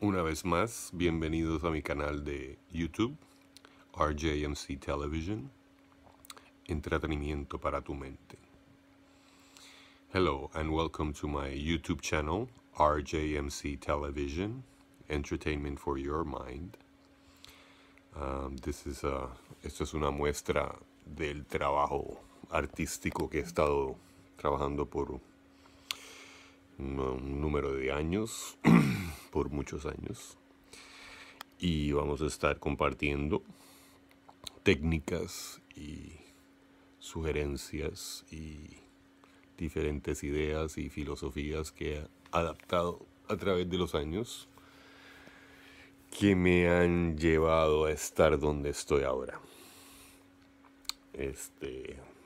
Una vez más, bienvenidos a mi canal de YouTube, RJMC Television, entretenimiento para tu mente. Hello and welcome to my YouTube channel, RJMC Television, entertainment for your mind. Um, this is a, esto es una muestra del trabajo artístico que he estado trabajando por un, un número de años. por muchos años. Y vamos a estar compartiendo técnicas y sugerencias y diferentes ideas y filosofías que he adaptado a través de los años que me han llevado a estar donde estoy ahora. Este,